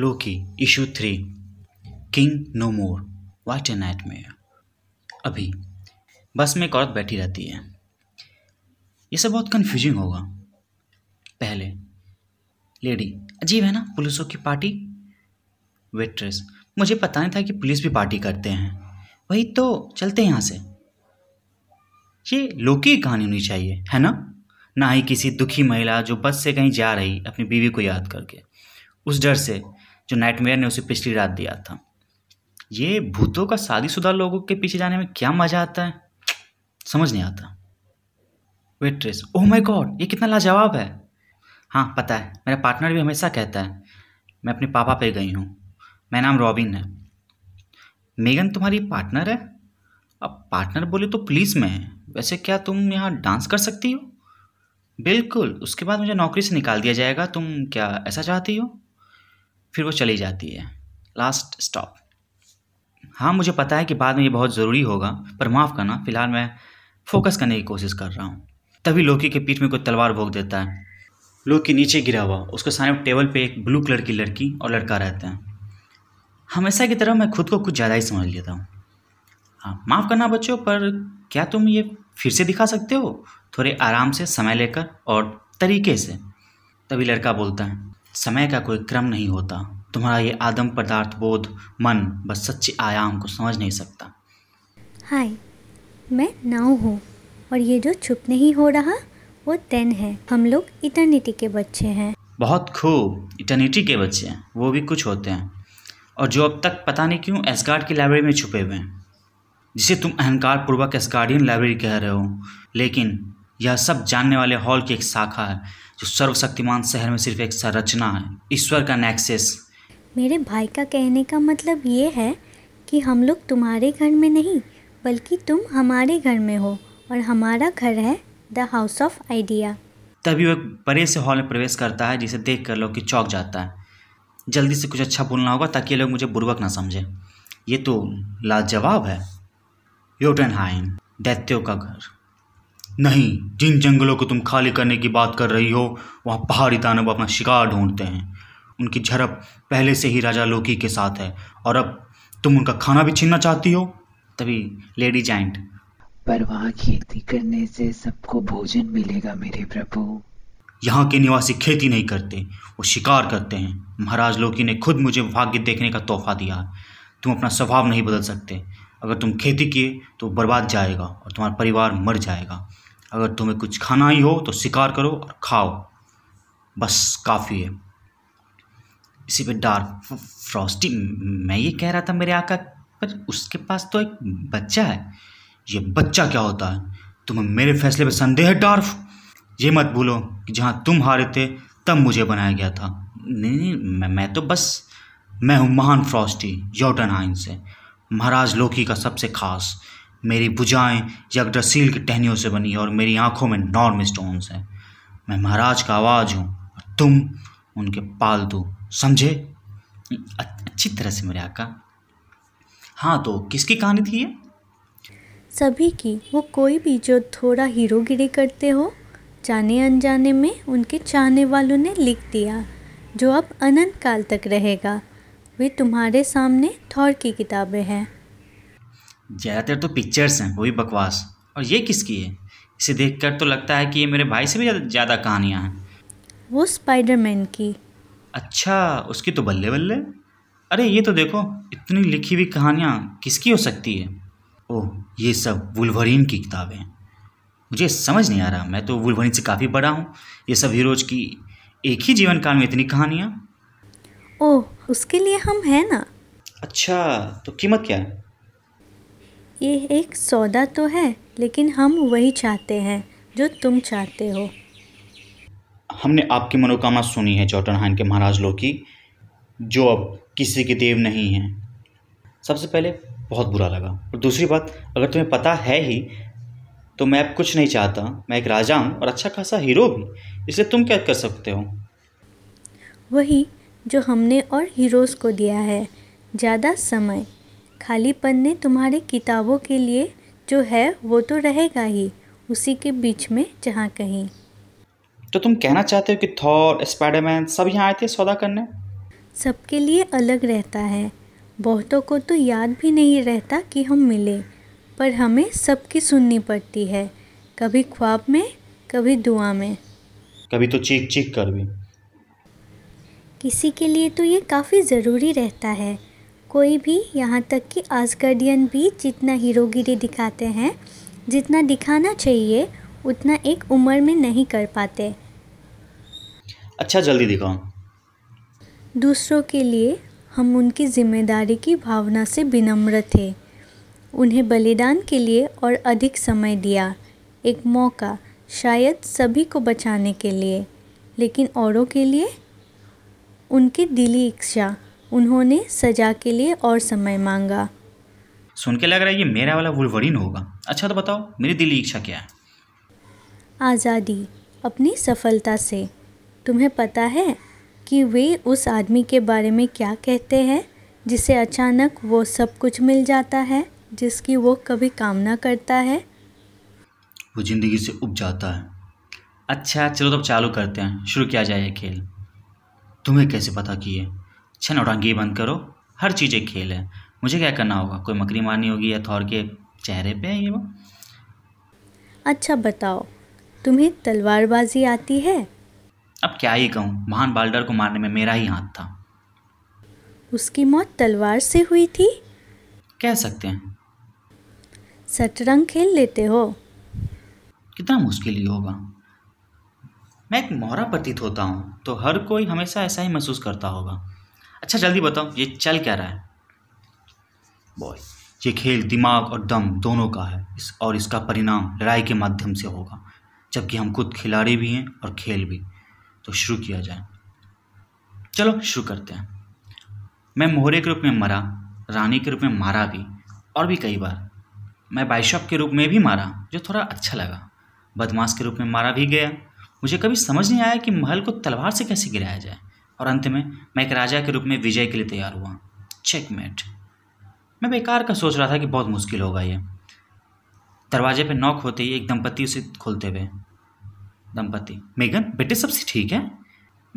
Loki issue three king no more what a night में अभी बस में एक औरत बैठी रहती है ये सब बहुत कन्फ्यूजिंग होगा पहले लेडी अजीब है ना पुलिसों की पार्टी वेट्रेस मुझे पता नहीं था कि पुलिस भी पार्टी करते हैं वही तो चलते हैं यहाँ से ये लोकी कहानी होनी चाहिए है ना ना ही किसी दुखी महिला जो बस से कहीं जा रही अपनी बीवी को याद करके उस डर से जो नाइटमेयर ने उसे पिछली रात दिया था ये भूतों का शादीशुदा लोगों के पीछे जाने में क्या मज़ा आता है समझ नहीं आता वेट्रेस ओह माय गॉड ये कितना लाजवाब है हाँ पता है मेरा पार्टनर भी हमेशा कहता है मैं अपने पापा पे गई हूँ मेरा नाम रॉबिन है मेगन तुम्हारी पार्टनर है अब पार्टनर बोले तो पुलिस में है वैसे क्या तुम यहाँ डांस कर सकती हो बिल्कुल उसके बाद मुझे नौकरी से निकाल दिया जाएगा तुम क्या ऐसा चाहती हो फिर वो चली जाती है लास्ट स्टॉप हाँ मुझे पता है कि बाद में ये बहुत ज़रूरी होगा पर माफ़ करना फ़िलहाल मैं फोकस करने की कोशिश कर रहा हूँ तभी लोकी के पीठ में कोई तलवार भोग देता है लोकी नीचे गिरा हुआ उसके सामने टेबल पे एक ब्लू कलर की लड़की और लड़का रहते हैं हमेशा की तरह मैं खुद को कुछ ज़्यादा ही समझ लेता हूँ हाँ माफ़ करना बच्चों पर क्या तुम ये फिर से दिखा सकते हो थोड़े आराम से समय लेकर और तरीके से तभी लड़का बोलता है समय का कोई क्रम नहीं होता तुम्हारा ये आदम पदार्थ बोध मन बस सच्चे आयाम को समझ नहीं सकता हाय मैं नाव हूँ और ये जो छुप नहीं हो रहा वो तेन है हम लोग इटर्निटी के बच्चे हैं बहुत खूब इटर्निटी के बच्चे हैं वो भी कुछ होते हैं और जो अब तक पता नहीं क्यों एसगार्ड की लाइब्रेरी में छुपे हुए हैं जिसे तुम अहंकार पूर्वक एसगार्डियन लाइब्रेरी कह रहे हो लेकिन यह सब जानने वाले हॉल की एक शाखा है जो सर्वशक्तिमान शहर में सिर्फ एक संरचना है ईश्वर का नेक्सेस मेरे भाई का कहने का मतलब ये है कि हम लोग तुम्हारे घर में नहीं बल्कि तुम हमारे घर में हो और हमारा घर है द हाउस ऑफ आइडिया तभी वो एक बड़े से हॉल में प्रवेश करता है जिसे देख कर लोग की चौक जाता है जल्दी से कुछ अच्छा बोलना होगा ताकि लोग मुझे बुर्वक ना समझें ये तो लाजवाब है योटन हाइन दैत्यों का घर नहीं जिन जंगलों को तुम खाली करने की बात कर रही हो वहाँ पहाड़ी दानव अपना शिकार ढूंढते हैं उनकी झड़प पहले से ही राजा लोकी के साथ है और अब तुम उनका खाना भी छीनना चाहती हो तभी लेडी जाइंट पर वहाँ खेती करने से सबको भोजन मिलेगा मेरे प्रभु यहाँ के निवासी खेती नहीं करते वो शिकार करते हैं महाराज लोकी ने खुद मुझे भाग्य देखने का तोहफा दिया तुम अपना स्वभाव नहीं बदल सकते अगर तुम खेती किए तो बर्बाद जाएगा और तुम्हारा परिवार मर जाएगा अगर तुम्हें कुछ खाना ही हो तो शिकार करो और खाओ बस काफ़ी है इसी पे डार्क फ्रॉस्टी मैं ये कह रहा था मेरे आका पर उसके पास तो एक बच्चा है ये बच्चा क्या होता है तुम्हें मेरे फैसले पर संदेह है डार्फ ये मत भूलो कि जहाँ तुम हारे थे तब मुझे बनाया गया था नहीं नहीं मैं, मैं तो बस मैं हूँ महान फ्रॉस्टी जॉर्डन हाइन से महाराज लोकी का सबसे खास मेरी भुजाएं यज्ञशील की टहनियों से बनी और मेरी आंखों में नॉर्म स्टोन्स हैं मैं महाराज का आवाज़ हूँ और तुम उनके पालतू समझे अच्छी तरह से मेरे आका हाँ तो किसकी कहानी थी ये सभी की वो कोई भी जो थोड़ा हीरोगिरी करते हो जाने अनजाने में उनके चाहने वालों ने लिख दिया जो अब अनंत काल तक रहेगा वे तुम्हारे सामने थौर की किताबें हैं ज़्यादातर तो पिक्चर्स हैं वो भी बकवास और ये किसकी है इसे देखकर तो लगता है कि ये मेरे भाई से भी ज़्यादा कहानियाँ हैं वो स्पाइडरमैन की अच्छा उसकी तो बल्ले बल्ले अरे ये तो देखो इतनी लिखी हुई कहानियाँ किसकी हो सकती है ओह ये सब वुलवरीन की किताबें हैं मुझे समझ नहीं आ रहा मैं तो वुलवरीन से काफ़ी बड़ा हूँ ये सब हीरोज की एक ही जीवन काल में इतनी कहानियाँ ओह उसके लिए हम हैं ना अच्छा तो कीमत क्या है ये एक सौदा तो है लेकिन हम वही चाहते हैं जो तुम चाहते हो हमने आपकी मनोकामना सुनी है चौटनहाइन के महाराज लोग की जो अब किसी के देव नहीं हैं सबसे पहले बहुत बुरा लगा और दूसरी बात अगर तुम्हें पता है ही तो मैं अब कुछ नहीं चाहता मैं एक राजा हूँ और अच्छा खासा हीरो भी इसलिए तुम क्या कर सकते हो वही जो हमने और हीरोज़ को दिया है ज़्यादा समय खाली पन्ने तुम्हारी किताबों के लिए जो है वो तो रहेगा ही उसी के बीच में जहाँ कहीं तो तुम कहना चाहते हो कि थॉर स्पाइडरमैन सब यहाँ आए थे सौदा करने सबके लिए अलग रहता है बहुतों को तो याद भी नहीं रहता कि हम मिले पर हमें सबकी सुननी पड़ती है कभी ख्वाब में कभी दुआ में कभी तो चीख चीख कर भी किसी के लिए तो ये काफ़ी ज़रूरी रहता है कोई भी यहाँ तक कि आस्कर्डियन भी जितना हीरोगिरी दिखाते हैं जितना दिखाना चाहिए उतना एक उम्र में नहीं कर पाते अच्छा जल्दी दिखाओ दूसरों के लिए हम उनकी जिम्मेदारी की भावना से विनम्र थे उन्हें बलिदान के लिए और अधिक समय दिया एक मौका शायद सभी को बचाने के लिए लेकिन औरों के लिए उनकी दिली इच्छा उन्होंने सजा के लिए और समय मांगा सुन के लग रहा है ये मेरा वाला वुलवरीन होगा अच्छा तो बताओ मेरी दिली इच्छा क्या है आज़ादी अपनी सफलता से तुम्हें पता है कि वे उस आदमी के बारे में क्या कहते हैं जिसे अचानक वो सब कुछ मिल जाता है जिसकी वो कभी कामना करता है वो ज़िंदगी से उब जाता है अच्छा चलो तब तो चालू करते हैं शुरू किया जाए खेल तुम्हें कैसे पता किए अच्छा नौटंकी बंद करो हर चीज़ें खेल है मुझे क्या करना होगा कोई मकरी मारनी होगी या थौर के चेहरे पे ये वो अच्छा बताओ तुम्हें तलवारबाजी आती है अब क्या ही कहूँ महान बाल्डर को मारने में मेरा ही हाथ था उसकी मौत तलवार से हुई थी कह सकते हैं शतरंग खेल लेते हो कितना मुश्किल ही होगा मैं एक मोहरा प्रतीत होता हूँ तो हर कोई हमेशा ऐसा ही महसूस करता होगा अच्छा जल्दी बताओ ये चल क्या रहा है बॉय ये खेल दिमाग और दम दोनों का है इस और इसका परिणाम लड़ाई के माध्यम से होगा जबकि हम खुद खिलाड़ी भी हैं और खेल भी तो शुरू किया जाए चलो शुरू करते हैं मैं मोहरे के रूप में मरा रानी के रूप में मारा भी और भी कई बार मैं बाइशॉप के रूप में भी मारा जो थोड़ा अच्छा लगा बदमाश के रूप में मारा भी गया मुझे कभी समझ नहीं आया कि महल को तलवार से कैसे गिराया जाए और अंत में मैं एक राजा के रूप में विजय के लिए तैयार हुआ चेकमेट मैं बेकार का सोच रहा था कि बहुत मुश्किल होगा ये दरवाजे पर नॉक होते ही एक दंपति उसे खोलते हुए दंपति मेगन बेटे सबसे ठीक है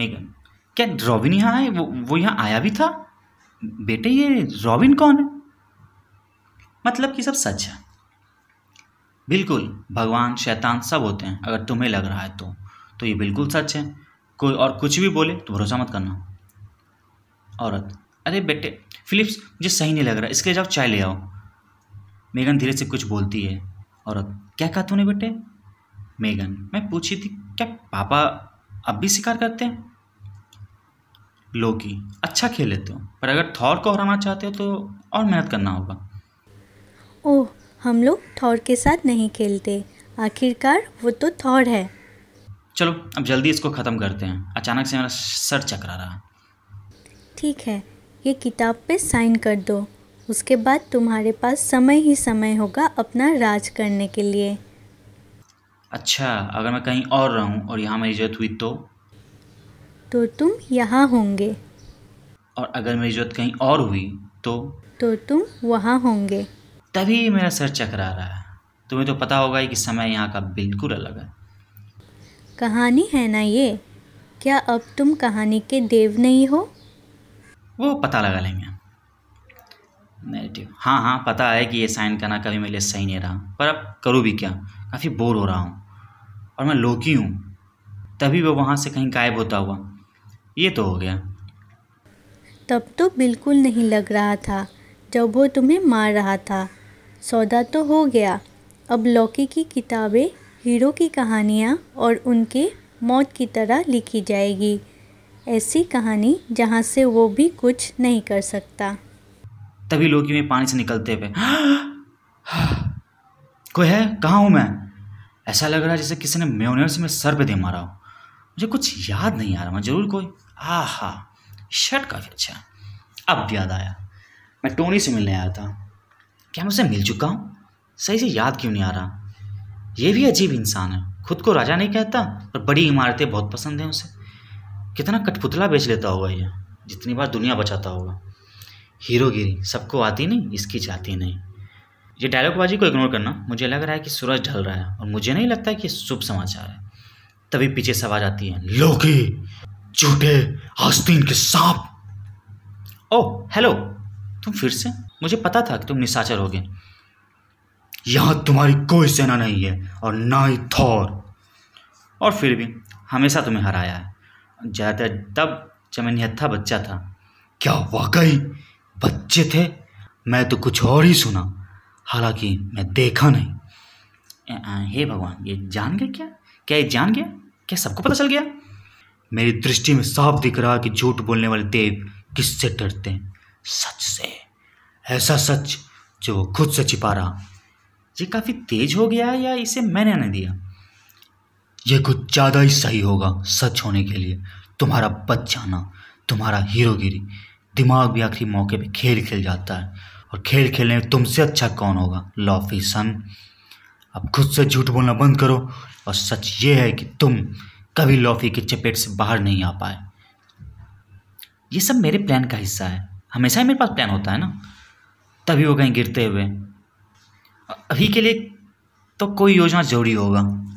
मेगन क्या रॉबिन यहाँ आए वो वो यहाँ आया भी था बेटे ये रॉबिन कौन है मतलब कि सब सच है बिल्कुल भगवान शैतान सब होते हैं अगर तुम्हें लग रहा है तो तो ये बिल्कुल सच है कोई और कुछ भी बोले तो भरोसा मत करना औरत अरे बेटे फिलिप्स मुझे सही नहीं लग रहा इसके लिए जाओ चाय ले आओ मेगन धीरे से कुछ बोलती है औरत क्या कहा तूने बेटे मेगन मैं पूछी थी क्या पापा अब भी शिकार करते हैं लोकी अच्छा खेल लेते हो पर अगर थॉर को हराना चाहते हो तो और मेहनत करना होगा ओह हम लोग थॉर के साथ नहीं खेलते आखिरकार वो तो थॉर है चलो अब जल्दी इसको ख़त्म करते हैं अचानक से मेरा सर चकरा रहा ठीक है ये किताब पे साइन कर दो उसके बाद तुम्हारे पास समय ही समय होगा अपना राज करने के लिए अच्छा अगर मैं कहीं और रहूँ और यहाँ मेरी इज्जत हुई तो तो तुम यहाँ होंगे और अगर मेरी इज्जत कहीं और हुई तो तो तुम वहाँ होंगे तभी मेरा सर चकरा रहा है तुम्हें तो पता होगा कि समय यहाँ का बिल्कुल अलग है कहानी है ना ये क्या अब तुम कहानी के देव नहीं हो वो पता लगा लेंगे नेगेटिव हाँ हाँ पता है कि ये साइन करना कभी मेरे लिए सही नहीं रहा पर अब करूँ भी क्या काफ़ी बोर हो रहा हूँ और मैं लोकी हूँ तभी वो वहाँ से कहीं गायब होता हुआ ये तो हो गया तब तो बिल्कुल नहीं लग रहा था जब वो तुम्हें मार रहा था सौदा तो हो गया अब लौकी की किताबें हीरो की कहानियाँ और उनके मौत की तरह लिखी जाएगी ऐसी कहानी जहाँ से वो भी कुछ नहीं कर सकता तभी लोग में पानी से निकलते हुए कोई है कहाँ हूँ मैं ऐसा लग रहा है जैसे किसी ने मेोनियर्स में सर पे दे मारा हो मुझे कुछ याद नहीं आ रहा मैं जरूर कोई आ हा शर्ट काफ़ी अच्छा अब याद आया मैं टोनी से मिलने आया था क्या मैं उसे मिल चुका हूँ सही से याद क्यों नहीं आ रहा ये भी अजीब इंसान है खुद को राजा नहीं कहता पर बड़ी इमारतें बहुत पसंद हैं उसे कितना कठपुतला बेच लेता होगा ये जितनी बार दुनिया बचाता होगा हीरोगिरी सबको आती नहीं इसकी जाती नहीं ये डायलॉगबाजी को इग्नोर करना मुझे लग रहा है कि सूरज ढल रहा है और मुझे नहीं लगता कि शुभ समाचार है तभी पीछे सवाज आती है लोकी झूठे आस्तीन के सांप ओह हेलो तुम फिर से मुझे पता था कि तुम निशाचर हो गए यहाँ तुम्हारी कोई सेना नहीं है और ना ही थौर और फिर भी हमेशा तुम्हें हराया है ज़्यादातर तब जब मैं बच्चा था क्या वाकई बच्चे थे मैं तो कुछ और ही सुना हालांकि मैं देखा नहीं हे भगवान ये जान गए क्या क्या ये जान गया क्या सबको पता चल गया मेरी दृष्टि में साफ दिख रहा कि झूठ बोलने वाले देव किससे डरते हैं सच से ऐसा सच जो खुद से छिपा रहा ये काफ़ी तेज हो गया है या इसे मैंने आने दिया ये कुछ ज़्यादा ही सही होगा सच होने के लिए तुम्हारा बच जाना तुम्हारा हीरोगिरी दिमाग भी आखिरी मौके पे खेल खेल जाता है और खेल खेलने में तुमसे अच्छा कौन होगा लॉफी सन अब खुद से झूठ बोलना बंद करो और सच ये है कि तुम कभी लॉफी की चपेट से बाहर नहीं आ पाए ये सब मेरे प्लान का हिस्सा है हमेशा ही मेरे पास प्लान होता है ना तभी वो कहीं गिरते हुए अभी के लिए तो कोई योजना ज़रूरी होगा